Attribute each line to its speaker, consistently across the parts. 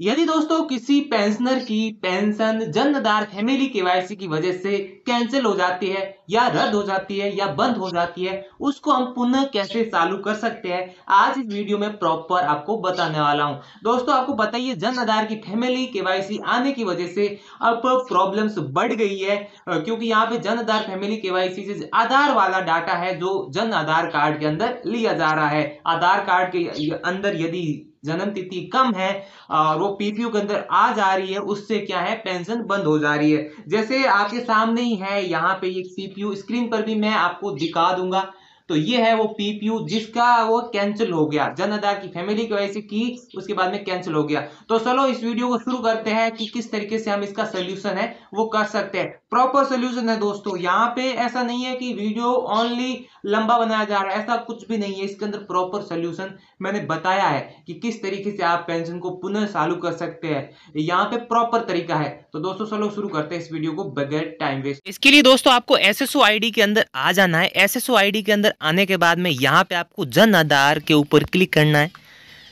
Speaker 1: यदि दोस्तों किसी पेंशनर की पेंशन जन्मदार फैमिली केवाईसी की वजह से कैंसिल हो जाती है या रद्द हो जाती है या बंद हो जाती है उसको हम पुनः कैसे चालू कर सकते हैं आज इस वीडियो में प्रॉपर आपको बताने वाला हूं दोस्तों आपको बताइए जन आधार की फैमिली केवाईसी आने की वजह से अब प्रॉब्लम्स बढ़ गई है क्योंकि यहाँ पे जन आधार फैमिली केवाईसी से आधार वाला डाटा है जो जन आधार कार्ड के अंदर लिया जा रहा है आधार कार्ड के अंदर यदि जन्म तिथि कम है और वो पीपीयू के अंदर आ जा रही है उससे क्या है पेंशन बंद हो जा रही है जैसे आपके सामने ही है यहाँ पे ये सीपीयू स्क्रीन पर भी मैं आपको दिखा दूंगा तो ये है वो पीपीयू जिसका वो कैंसिल हो गया जन आधार की फैमिली की वजह से की उसके बाद में कैंसिल हो गया तो चलो इस वीडियो को शुरू करते हैं कि किस तरीके से हम इसका सोल्यूशन है वो कर सकते हैं प्रॉपर सोल्यूशन है दोस्तों यहाँ पे ऐसा नहीं है कि वीडियो ओनली लंबा बनाया जा रहा है ऐसा कुछ भी नहीं है इसके अंदर प्रॉपर सोल्यूशन मैंने बताया है कि किस तरीके से आप पेंशन को पुनः चालू कर सकते हैं यहाँ पे प्रॉपर तरीका है तो दोस्तों चलो शुरू करते हैं इस वीडियो को बगैर टाइम वेस्ट इसके लिए दोस्तों आपको एस एस के अंदर आ जाना है एस एस के अंदर आने के बाद में यहाँ पे आपको जन आधार के ऊपर क्लिक करना है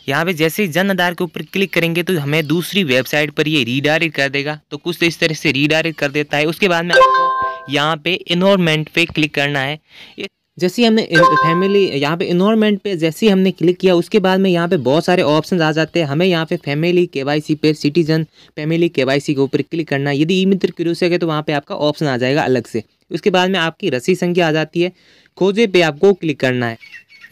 Speaker 1: यहाँ पे जैसे ही जन आधार के ऊपर क्लिक करेंगे तो हमें दूसरी वेबसाइट पर ये रीडायरेक्ट कर देगा तो कुछ तो इस तरह से रीडायरेक्ट कर देता है उसके बाद में आपको यहाँ पे इनोरमेंट पे क्लिक करना है जैसे हमने फैमिली यहाँ पे इन्वॉर्मेंट पे जैसे ही हमने क्लिक किया उसके बाद में यहाँ पे बहुत सारे ऑप्शन आ जाते हैं हमें यहाँ पे फैमिली केवाईसी पे सिटीजन फैमिली केवाईसी के ऊपर क्लिक करना यदि ई मित्र क्रूस है तो वहाँ पे आपका ऑप्शन आ जाएगा अलग से उसके बाद में आपकी रसीद संख्या आ जाती है खोजे पे आपको क्लिक करना है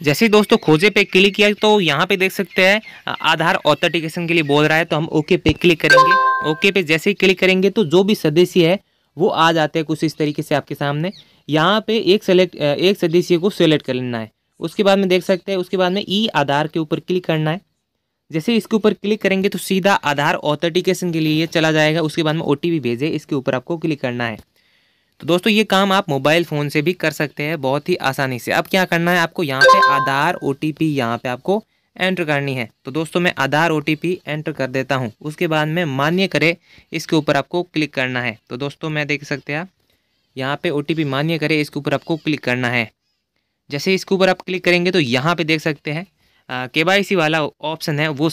Speaker 1: जैसे दोस्तों खोजे पे क्लिक किया तो यहाँ पे देख सकते हैं आधार ऑथेंटिकेशन के लिए बोल रहा है तो हम ओके पे क्लिक करेंगे ओके पे जैसे ही क्लिक करेंगे तो जो भी सदस्य है वो आ जाते हैं कुछ इस तरीके से आपके सामने यहाँ पे एक सेलेक्ट एक सदस्य को सेलेक्ट कर लेना है उसके बाद में देख सकते हैं उसके बाद में ई e आधार के ऊपर क्लिक करना है जैसे इसके ऊपर क्लिक करेंगे तो सीधा आधार ऑथेंटिकेशन के लिए चला जाएगा उसके बाद में ओ टी भेजे इसके ऊपर आपको क्लिक करना है तो दोस्तों ये काम आप मोबाइल फ़ोन से भी कर सकते हैं बहुत ही आसानी से अब क्या करना है आपको यहाँ पे आधार ओ टी पी यहाँ पर आपको एंटर करनी है तो दोस्तों मैं Aadhaar O T P enter कर देता हूँ उसके बाद में मान्य करे इसके ऊपर आपको क्लिक करना है तो दोस्तों मैं देख सकते हैं आप यहाँ पे ओ मान्य करें इसके ऊपर आपको क्लिक करना है जैसे इसके ऊपर आप क्लिक करेंगे तो यहाँ पे देख सकते हैं के uh, वाला ऑप्शन है वो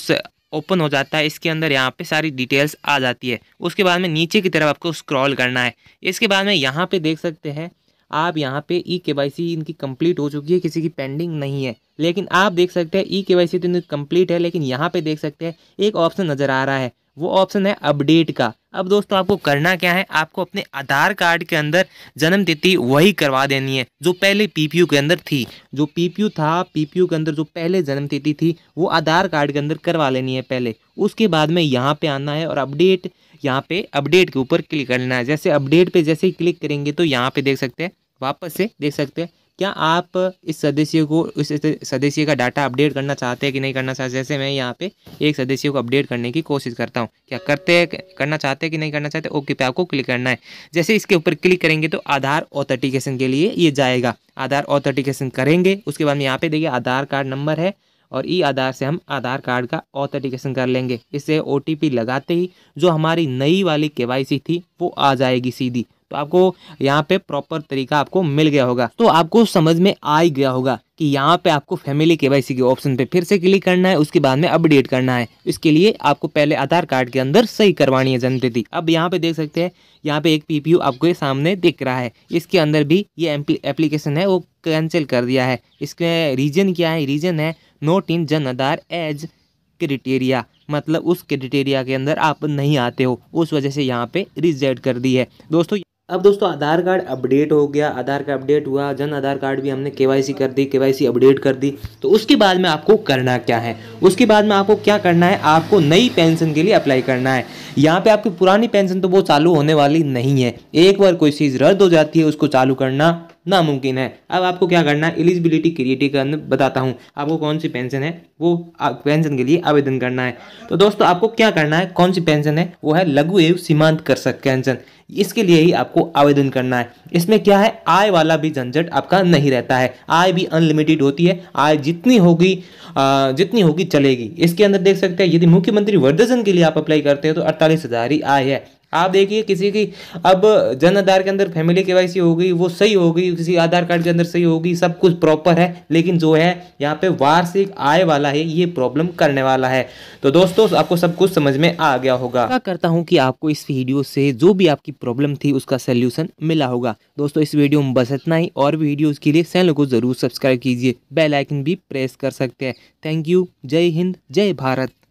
Speaker 1: ओपन हो जाता है इसके अंदर यहाँ पे सारी डिटेल्स आ जाती है उसके बाद में नीचे की तरफ आपको स्क्रॉल करना है इसके बाद में यहाँ पे देख सकते हैं आप यहाँ पे ई के वाई सी इनकी कंप्लीट हो चुकी है किसी की पेंडिंग नहीं है लेकिन आप देख सकते हैं ई के वाई सी तो इनकी कंप्लीट है लेकिन यहाँ पे देख सकते हैं एक ऑप्शन नज़र आ रहा है वो ऑप्शन है अपडेट का अब दोस्तों आपको करना क्या है आपको अपने आधार कार्ड के अंदर जन्म तिथि वही करवा देनी है जो पहले पीपीयू के अंदर थी जो पीपीयू था पीपीयू के अंदर जो पहले जन्म तिथि थी वो आधार कार्ड के अंदर करवा लेनी है पहले उसके बाद में यहाँ पे आना है और अपडेट यहाँ पे अपडेट के ऊपर क्लिक करना है जैसे अपडेट पे जैसे ही क्लिक करेंगे तो यहाँ पे देख सकते हैं वापस से देख सकते हैं क्या आप इस सदस्य को इस सदस्य का डाटा अपडेट करना चाहते हैं कि नहीं करना चाहते जैसे मैं यहाँ पे एक सदस्य को अपडेट करने की कोशिश करता हूँ क्या करते हैं करना चाहते हैं कि नहीं करना चाहते ओके पे आपको क्लिक करना है जैसे इसके ऊपर क्लिक करेंगे तो आधार ऑथेंटिकेशन के लिए ये जाएगा आधार ऑथेंटिकेशन करेंगे उसके बाद में यहाँ पे देखिए आधार कार्ड नंबर है और ई आधार से हम आधार कार्ड का ऑथेंटिकेशन कर लेंगे इससे ओ लगाते ही जो हमारी नई वाली के थी वो आ जाएगी सीधी तो आपको यहाँ पे प्रॉपर तरीका आपको मिल गया होगा तो आपको समझ में आ ही गया होगा कि यहाँ पे आपको फैमिली के वाई के ऑप्शन पे फिर से क्लिक करना है उसके बाद में अपडेट करना है इसके लिए आपको पहले आधार कार्ड के अंदर सही करवानी है जन्म अब यहाँ पे देख सकते हैं यहाँ पे एक आपको ये सामने दिख रहा है इसके अंदर भी ये एप्लीकेशन है वो कैंसिल कर दिया है इसके रीजन क्या है रीजन है नॉट इन जन आधार एज क्रिटेरिया मतलब उस क्रिटेरिया के अंदर आप नहीं आते हो उस वजह से यहाँ पे रिजेक्ट कर दी है दोस्तों अब दोस्तों आधार कार्ड अपडेट हो गया आधार का अपडेट हुआ जन आधार कार्ड भी हमने केवाईसी कर दी केवाईसी अपडेट कर दी तो उसके बाद में आपको करना क्या है उसके बाद में आपको क्या करना है आपको नई पेंशन के लिए अप्लाई करना है यहाँ पे आपकी पुरानी पेंशन तो वो चालू होने वाली नहीं है एक बार कोई चीज़ रद्द हो जाती है उसको चालू करना नामुमकिन है अब आपको क्या करना है एलिजिबिलिटी क्रिएटिव बताता हूँ आपको कौन सी पेंशन है वो पेंशन के लिए आवेदन करना है तो दोस्तों आपको क्या करना है कौन सी पेंशन है वो है लघु एवं सीमांत कृषक पेंशन इसके लिए ही आपको आवेदन करना है इसमें क्या है आय वाला भी झंझट आपका नहीं रहता है आय भी अनलिमिटेड होती है आय जितनी होगी जितनी होगी चलेगी इसके अंदर देख सकते हैं यदि मुख्यमंत्री वर्धसन के लिए आप अप्लाई करते हैं तो अड़तालीस हज़ार ही आय है आप देखिए किसी की अब जन आधार के अंदर फैमिली के हो गई वो सही हो गई किसी आधार कार्ड के अंदर सही होगी सब कुछ प्रॉपर है लेकिन जो है यहाँ पे वार्षिक आय वाला है ये प्रॉब्लम करने वाला है तो दोस्तों आपको सब कुछ समझ में आ गया होगा क्या करता हूँ कि आपको इस वीडियो से जो भी आपकी प्रॉब्लम थी उसका सोल्यूशन मिला होगा दोस्तों इस वीडियो में बस इतना ही और वीडियो के लिए चैनल को जरूर सब्सक्राइब कीजिए बेलाइकन भी प्रेस कर सकते हैं थैंक यू जय हिंद जय भारत